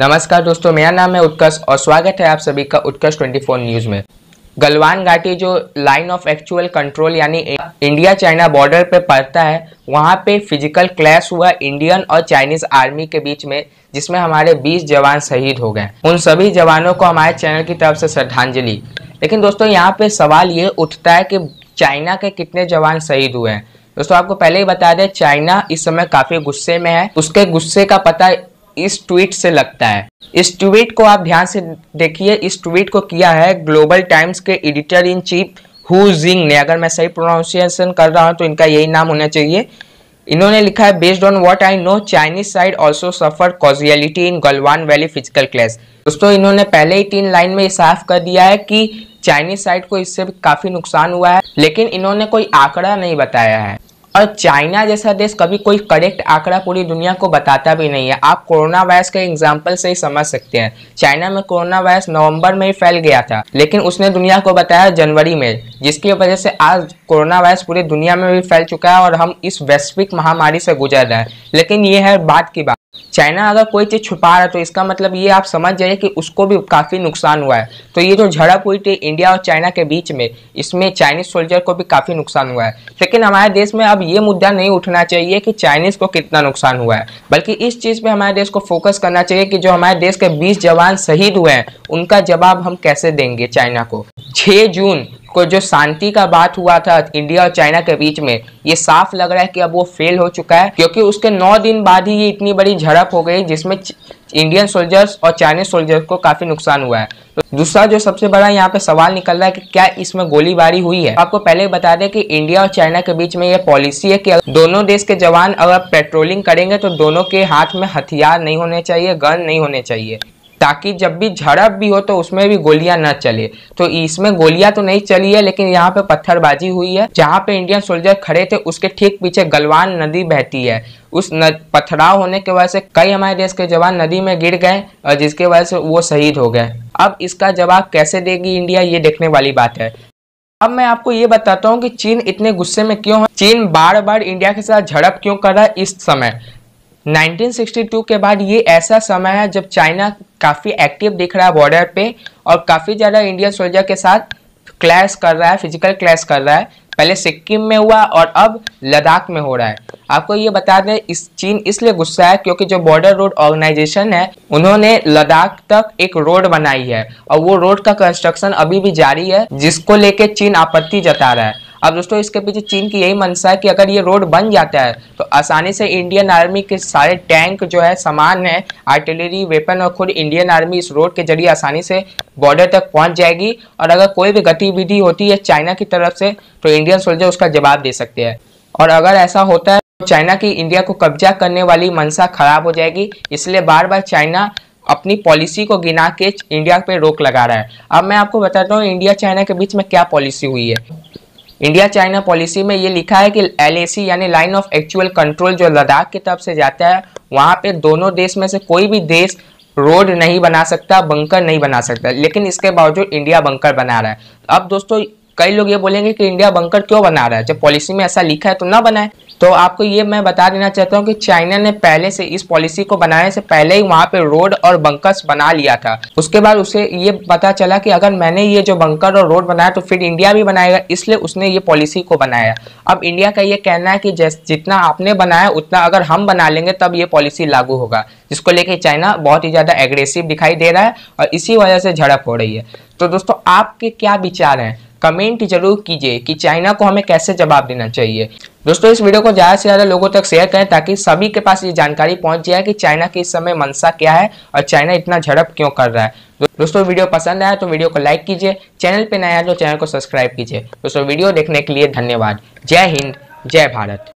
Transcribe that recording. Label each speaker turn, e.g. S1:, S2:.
S1: नमस्कार दोस्तों मेरा नाम है उत्कर्ष और स्वागत है आप सभी का उत्कर्ष 24 न्यूज़ में गलवान घाटी जो लाइन ऑफ एक्चुअल कंट्रोल यानी इंडिया चाइना बॉर्डर पे पड़ता है वहाँ पे फिजिकल क्लैश हुआ इंडियन और चाइनीज आर्मी के बीच में जिसमें हमारे 20 जवान शहीद हो गए उन सभी जवानों को हमारे चैनल की तरफ से श्रद्धांजलि लेकिन दोस्तों यहाँ पे सवाल ये उठता है कि चाइना के कितने जवान शहीद हुए हैं दोस्तों आपको पहले ही बता दें चाइना इस समय काफ़ी गुस्से में है उसके गुस्से का पता इस ट्वीट से लगता है इस ट्वीट को आप ध्यान से देखिए इस ट्वीट को किया है ग्लोबल टाइम्स के एडिटर इन चीफ हु जिंग ने अगर मैं सही प्रोनाउंसिएशन कर रहा हूँ तो इनका यही नाम होना चाहिए इन्होंने लिखा है based on what I know Chinese side also suffer casualty in Galwan valley physical clash दोस्तों इन्होंने पहले ही तीन लाइन में साफ कर दिया है कि चाइनीज साइड को इससे काफी नुकसान हुआ है लेकिन इन्होंने कोई आंकड़ा नहीं बताया है और चाइना जैसा देश कभी कोई करेक्ट आंकड़ा पूरी दुनिया को बताता भी नहीं है आप कोरोना वायरस के एग्जाम्पल से ही समझ सकते हैं चाइना में कोरोना वायरस नवंबर में ही फैल गया था लेकिन उसने दुनिया को बताया जनवरी में जिसकी वजह से आज कोरोना वायरस पूरी दुनिया में भी फैल चुका है और हम इस वैश्विक महामारी से गुजर रहे हैं लेकिन ये है बात की बात चाइना अगर कोई चीज़ छुपा रहा है तो इसका मतलब ये आप समझ जाइए कि उसको भी काफ़ी नुकसान हुआ है तो ये जो झड़प हुई थी इंडिया और चाइना के बीच में इसमें चाइनीज सोल्जर को भी काफ़ी नुकसान हुआ है लेकिन हमारे देश में अब ये मुद्दा नहीं उठना चाहिए कि चाइनीज़ को कितना नुकसान हुआ है बल्कि इस चीज़ पर हमारे देश को फोकस करना चाहिए कि जो हमारे देश के बीस जवान शहीद हुए हैं उनका जवाब हम कैसे देंगे चाइना को छः जून को जो शांति का बात हुआ था इंडिया और चाइना के बीच में ये साफ लग रहा है कि अब वो फेल हो चुका है क्योंकि उसके नौ दिन बाद ही ये इतनी बड़ी झड़प हो गई जिसमें इंडियन सोल्जर्स और चाइनीज सोल्जर्स को काफी नुकसान हुआ है तो दूसरा जो सबसे बड़ा यहाँ पे सवाल निकल रहा है कि क्या इसमें गोलीबारी हुई है आपको पहले बता दें कि इंडिया और चाइना के बीच में यह पॉलिसी है कि दोनों देश के जवान अगर पेट्रोलिंग करेंगे तो दोनों के हाथ में हथियार नहीं होने चाहिए गन नहीं होने चाहिए ताकि जब भी झड़प भी हो तो उसमें भी गोलियां न चले तो इसमें गोलियां तो नहीं चली है लेकिन यहाँ पे पत्थरबाजी हुई है जहाँ पे इंडियन सोल्जर खड़े थे उसके ठीक पीछे गलवान नदी बहती है उस पथराव होने की वजह से कई हमारे देश के जवान नदी में गिर गए और जिसके वजह से वो शहीद हो गए अब इसका जवाब कैसे देगी इंडिया ये देखने वाली बात है अब मैं आपको ये बताता हूँ कि चीन इतने गुस्से में क्यों है चीन बार बार इंडिया के साथ झड़प क्यों कर रहा है इस समय 1962 के बाद ये ऐसा समय है जब चाइना काफ़ी एक्टिव दिख रहा है बॉर्डर पे और काफ़ी ज़्यादा इंडियन सोल्जर के साथ क्लैश कर रहा है फिजिकल क्लैश कर रहा है पहले सिक्किम में हुआ और अब लद्दाख में हो रहा है आपको ये बता दें इस चीन इसलिए गुस्सा है क्योंकि जो बॉर्डर रोड ऑर्गेनाइजेशन है उन्होंने लद्दाख तक एक रोड बनाई है और वो रोड का कंस्ट्रक्शन अभी भी जारी है जिसको लेके चीन आपत्ति जता रहा है अब दोस्तों इसके पीछे चीन की यही मंशा है कि अगर ये रोड बन जाता है तो आसानी से इंडियन आर्मी के सारे टैंक जो है सामान है आर्टिलरी वेपन और खुद इंडियन आर्मी इस रोड के जरिए आसानी से बॉर्डर तक पहुंच जाएगी और अगर कोई भी गतिविधि होती है चाइना की तरफ से तो इंडियन सोल्जर उसका जवाब दे सकते हैं और अगर ऐसा होता है तो चाइना की इंडिया को कब्जा करने वाली मंशा खराब हो जाएगी इसलिए बार बार चाइना अपनी पॉलिसी को गिना के इंडिया पे रोक लगा रहा है अब मैं आपको बताता हूँ इंडिया चाइना के बीच में क्या पॉलिसी हुई है इंडिया चाइना पॉलिसी में ये लिखा है कि एल यानी लाइन ऑफ एक्चुअल कंट्रोल जो लद्दाख की तरफ से जाता है वहाँ पे दोनों देश में से कोई भी देश रोड नहीं बना सकता बंकर नहीं बना सकता लेकिन इसके बावजूद इंडिया बंकर बना रहा है अब दोस्तों कई लोग ये बोलेंगे कि इंडिया बंकर क्यों बना रहा है जब पॉलिसी में ऐसा लिखा है तो ना बनाए तो आपको ये मैं बता देना चाहता हूँ कि चाइना ने पहले से इस पॉलिसी को बनाने से पहले ही वहाँ पे रोड और बंकर्स बना लिया था उसके बाद उसे ये पता चला कि अगर मैंने ये जो बंकर और रोड बनाया तो फिर इंडिया भी बनाएगा इसलिए उसने ये पॉलिसी को बनाया अब इंडिया का ये कहना है कि जितना आपने बनाया उतना अगर हम बना लेंगे तब ये पॉलिसी लागू होगा जिसको लेके चाइना बहुत ही ज़्यादा एग्रेसिव दिखाई दे रहा है और इसी वजह से झड़प हो रही है तो दोस्तों आपके क्या विचार हैं कमेंट जरूर कीजिए कि चाइना को हमें कैसे जवाब देना चाहिए दोस्तों इस वीडियो को ज़्यादा से ज़्यादा लोगों तक शेयर करें ताकि सभी के पास ये जानकारी पहुंच जाए कि चाइना की इस समय मनसा क्या है और चाइना इतना झड़प क्यों कर रहा है दोस्तों वीडियो पसंद आया तो वीडियो को लाइक कीजिए चैनल पर नया तो चैनल को सब्सक्राइब कीजिए दोस्तों वीडियो देखने के लिए धन्यवाद जय हिंद जय भारत